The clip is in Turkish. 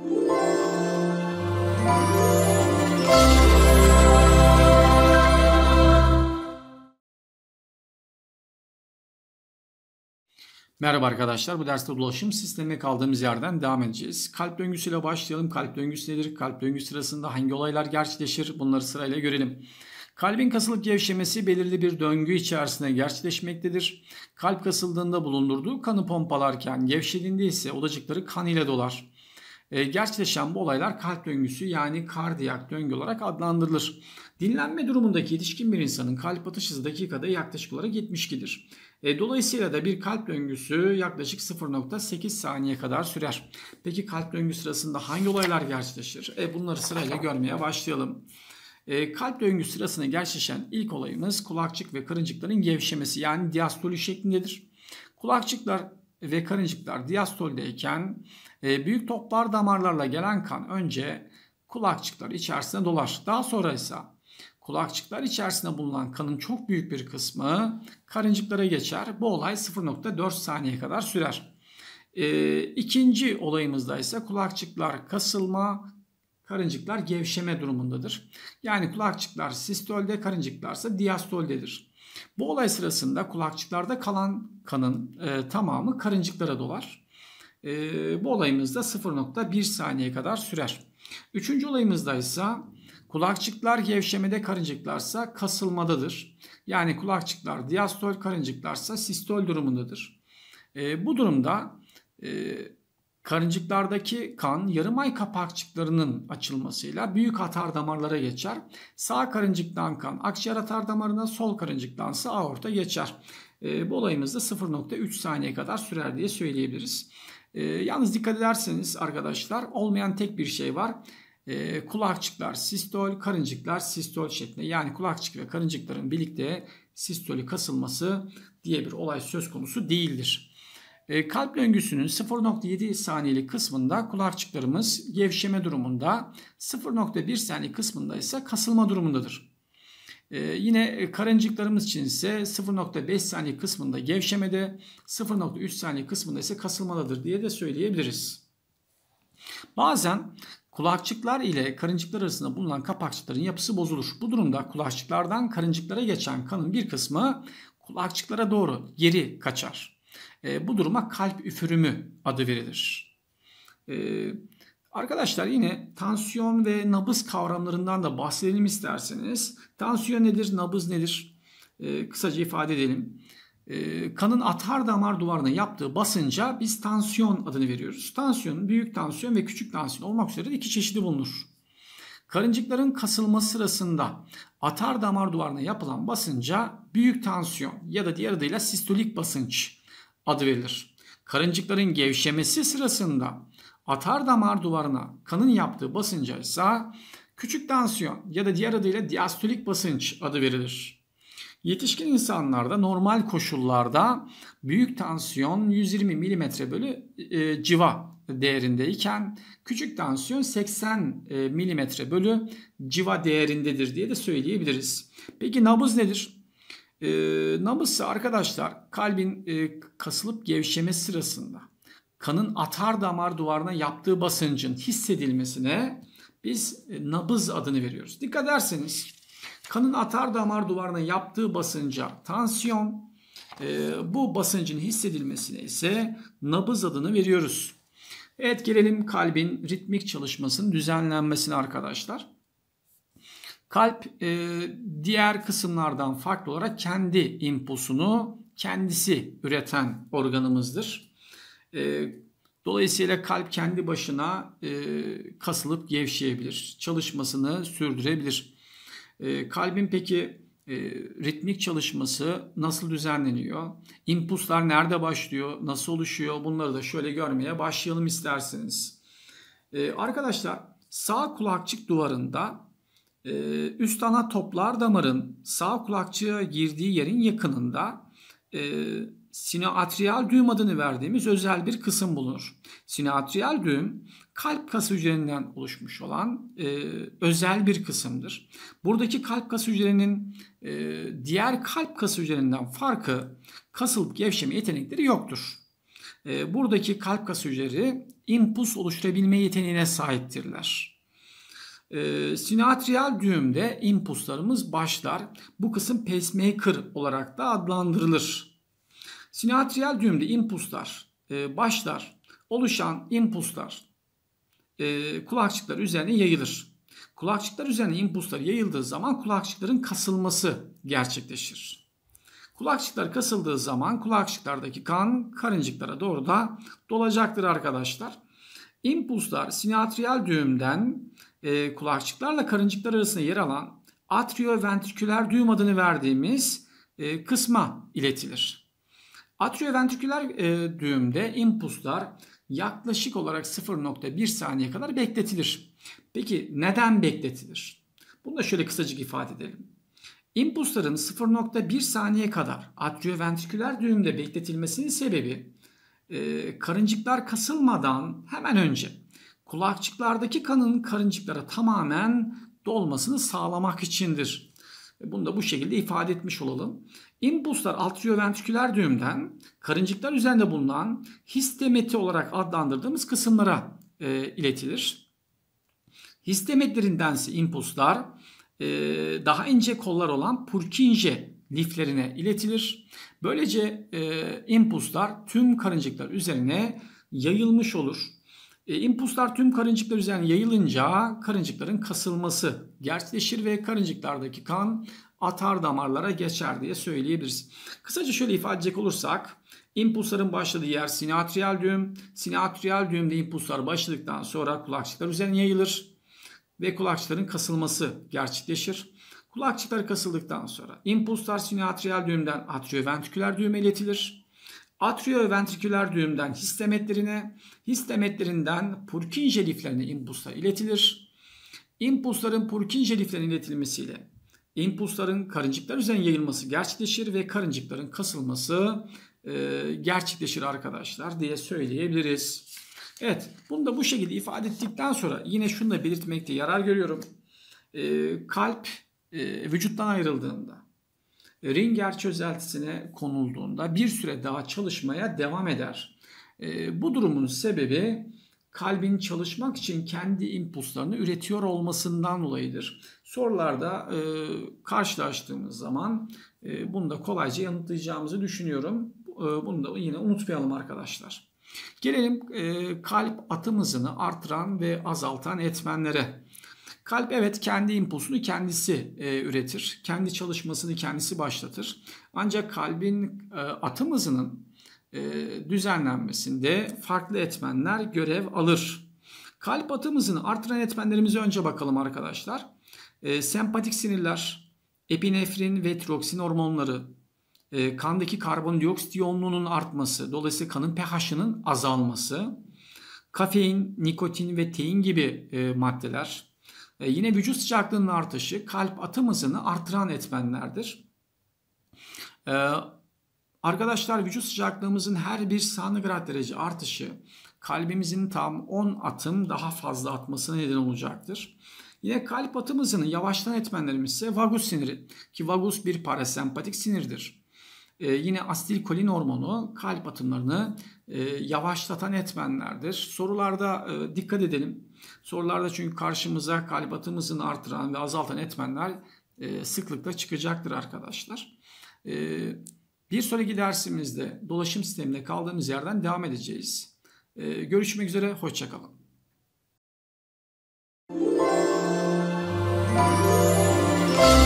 Merhaba arkadaşlar. Bu derste ulaşım sistemine kaldığımız yerden devam edeceğiz. Kalp döngüsüyle başlayalım. Kalp döngüsü nedir? Kalp döngüsü sırasında hangi olaylar gerçekleşir? Bunları sırayla görelim. Kalbin kasılıp gevşemesi belirli bir döngü içerisinde gerçekleşmektedir. Kalp kasıldığında bulundurduğu kanı pompalarken gevşediğinde ise odacıkları kan ile dolar e, gerçekleşen bu olaylar kalp döngüsü yani kardiyak döngü olarak adlandırılır. Dinlenme durumundaki yetişkin bir insanın kalp atış hızı dakikada yaklaşık olarak 72'dir. E, dolayısıyla da bir kalp döngüsü yaklaşık 0.8 saniye kadar sürer. Peki kalp döngü sırasında hangi olaylar gerçekleşir? E, bunları sırayla görmeye başlayalım. E, kalp döngü sırasında gerçekleşen ilk olayımız kulakçık ve karıncıkların gevşemesi yani diastoli şeklindedir. Kulakçıklar ve karıncıklar diyastoldeyken e, büyük toplar damarlarla gelen kan önce kulakçıklar içerisine dolar. Daha sonra ise kulakçıklar içerisinde bulunan kanın çok büyük bir kısmı karıncıklara geçer. Bu olay 0.4 saniye kadar sürer. E, ikinci olayımızda ise kulakçıklar kasılma, karıncıklar gevşeme durumundadır. Yani kulakçıklar sistolde, karıncıklarsa diastoldedir. Bu olay sırasında kulakçıklarda kalan kanın e, tamamı karıncıklara dolar. E, bu olayımızda 0.1 saniye kadar sürer. Üçüncü olayımızda ise kulakçıklar gevşemede karıncıklarsa kasılmadadır. Yani kulakçıklar diastol karıncıklarsa sistol durumundadır. E, bu durumda e, Karıncıklardaki kan yarım ay kapakçıklarının açılmasıyla büyük atar damarlara geçer. Sağ karıncıktan kan akciğer atar damarına, sol karıncıktansa aorta geçer. E, bu olayımız da 0.3 saniye kadar sürer diye söyleyebiliriz. E, yalnız dikkat ederseniz arkadaşlar olmayan tek bir şey var. E, kulakçıklar sistol, karıncıklar sistol şeklinde. Yani kulakçık ve karıncıkların birlikte sistoli kasılması diye bir olay söz konusu değildir. E, kalp döngüsünün 0.7 saniyeli kısmında kulakçıklarımız gevşeme durumunda, 0.1 saniye kısmında ise kasılma durumundadır. E, yine karıncıklarımız için ise 0.5 saniye kısmında gevşemede, 0.3 saniye kısmında ise kasılmadadır diye de söyleyebiliriz. Bazen Kulakçıklar ile karıncıklar arasında bulunan kapakçıkların yapısı bozulur. Bu durumda kulakçıklardan karıncıklara geçen kanın bir kısmı kulakçıklara doğru geri kaçar. E, bu duruma kalp üfürümü adı verilir. E, arkadaşlar yine tansiyon ve nabız kavramlarından da bahsedelim isterseniz. Tansiyon nedir, nabız nedir? E, kısaca ifade edelim. E, kanın atar damar duvarına yaptığı basınca biz tansiyon adını veriyoruz. Tansiyon, büyük tansiyon ve küçük tansiyon olmak üzere iki çeşidi bulunur. Karıncıkların kasılması sırasında atar damar duvarına yapılan basınca büyük tansiyon ya da diğer adıyla sistolik basınç adı verilir. Karıncıkların gevşemesi sırasında atar damar duvarına kanın yaptığı basınca ise küçük tansiyon ya da diğer adıyla diastolik basınç adı verilir. Yetişkin insanlarda normal koşullarda büyük tansiyon 120 mm bölü e, civa değerindeyken küçük tansiyon 80 e, mm bölü civa değerindedir diye de söyleyebiliriz. Peki nabız nedir? E, ee, namısı arkadaşlar kalbin e, kasılıp gevşemesi sırasında kanın atar damar duvarına yaptığı basıncın hissedilmesine biz e, nabız adını veriyoruz. Dikkat ederseniz kanın atar damar duvarına yaptığı basınca tansiyon, e, bu basıncın hissedilmesine ise nabız adını veriyoruz. Evet gelelim kalbin ritmik çalışmasının düzenlenmesine arkadaşlar. Kalp e, diğer kısımlardan farklı olarak kendi impulsunu kendisi üreten organımızdır. E, dolayısıyla kalp kendi başına e, kasılıp gevşeyebilir. Çalışmasını sürdürebilir. E, kalbin peki e, ritmik çalışması nasıl düzenleniyor? İmpulslar nerede başlıyor? Nasıl oluşuyor? Bunları da şöyle görmeye başlayalım isterseniz. E, arkadaşlar sağ kulakçık duvarında ee, üst ana toplar damarın sağ kulakçığa girdiği yerin yakınında ee, sinoatrial düğüm adını verdiğimiz özel bir kısım bulunur. Sinoatrial düğüm kalp kası hücrelerinden oluşmuş olan e, özel bir kısımdır. Buradaki kalp kası hücrelerinin e, diğer kalp kası hücrelerinden farkı kasılıp gevşeme yetenekleri yoktur. E, buradaki kalp kası hücreleri impuls oluşturabilme yeteneğine sahiptirler. E, ee, sinatrial düğümde impulslarımız başlar. Bu kısım pacemaker olarak da adlandırılır. Sinatrial düğümde impulslar e, başlar. Oluşan impulslar e, kulakçıklar üzerine yayılır. Kulakçıklar üzerine impulslar yayıldığı zaman kulakçıkların kasılması gerçekleşir. Kulakçıklar kasıldığı zaman kulakçıklardaki kan karıncıklara doğru da dolacaktır arkadaşlar. İmpulslar sinatrial düğümden e, kulakçıklarla karıncıklar arasında yer alan atrioventriküler düğüm adını verdiğimiz e, kısma iletilir. Atrioventriküler e, düğümde impulslar yaklaşık olarak 0.1 saniye kadar bekletilir. Peki neden bekletilir? Bunu da şöyle kısacık ifade edelim. İmpulsların 0.1 saniye kadar atrioventriküler düğümde bekletilmesinin sebebi e, karıncıklar kasılmadan hemen önce kulakçıklardaki kanın karıncıklara tamamen dolmasını sağlamak içindir. E, bunu da bu şekilde ifade etmiş olalım. İmpulslar atrioventriküler düğümden karıncıklar üzerinde bulunan histemeti olarak adlandırdığımız kısımlara e, iletilir. Histemetlerindense impulslar e, daha ince kollar olan Purkinje liflerine iletilir. Böylece e, impulslar tüm karıncıklar üzerine yayılmış olur. E, impuslar tüm karıncıklar üzerine yayılınca karıncıkların kasılması gerçekleşir ve karıncıklardaki kan atar damarlara geçer diye söyleyebiliriz. Kısaca şöyle ifade edecek olursak impulsların başladığı yer sinatriyal düğüm. Sinatriyal düğümde impulslar başladıktan sonra kulakçıklar üzerine yayılır ve kulakçıkların kasılması gerçekleşir. Kulakçıklar kasıldıktan sonra impulslar sinatriyal düğümden atrioventriküler düğüme iletilir. Atrioventriküler düğümden histemetlerine, histemetlerinden Purkinje liflerine impulslar iletilir. İmpulsların Purkinje liflerine iletilmesiyle impulsların karıncıklar üzerine yayılması gerçekleşir ve karıncıkların kasılması e, gerçekleşir arkadaşlar diye söyleyebiliriz. Evet bunu da bu şekilde ifade ettikten sonra yine şunu da belirtmekte yarar görüyorum. E, kalp e, vücuttan ayrıldığında ringer çözeltisine konulduğunda bir süre daha çalışmaya devam eder. E, bu durumun sebebi kalbin çalışmak için kendi impulslarını üretiyor olmasından dolayıdır. Sorularda e, karşılaştığımız zaman e, bunu da kolayca yanıtlayacağımızı düşünüyorum. E, bunu da yine unutmayalım arkadaşlar. Gelelim e, kalp atımızını artıran ve azaltan etmenlere. Kalp evet kendi impulsunu kendisi e, üretir. Kendi çalışmasını kendisi başlatır. Ancak kalbin e, atım hızının e, düzenlenmesinde farklı etmenler görev alır. Kalp atım hızını artıran etmenlerimize önce bakalım arkadaşlar. E, sempatik sinirler, epinefrin ve tiroksin hormonları, e, kandaki karbondioksit yoğunluğunun artması, dolayısıyla kanın pH'ının azalması, kafein, nikotin ve tein gibi e, maddeler, e, yine vücut sıcaklığının artışı kalp atım hızını artıran etmenlerdir. E, arkadaşlar vücut sıcaklığımızın her bir santigrat derece artışı kalbimizin tam 10 atım daha fazla atmasına neden olacaktır. Yine kalp atım hızını yavaştan etmenlerimiz ise vagus siniri ki vagus bir parasempatik sinirdir. Ee, yine asilkolin hormonu kalp atımlarını e, yavaşlatan etmenlerdir. Sorularda e, dikkat edelim. Sorularda çünkü karşımıza kalbatımızın artıran ve azaltan etmenler e, sıklıkla çıkacaktır arkadaşlar. E, bir sonraki dersimizde dolaşım sistemine kaldığımız yerden devam edeceğiz. E, görüşmek üzere, hoşçakalın. Thank you.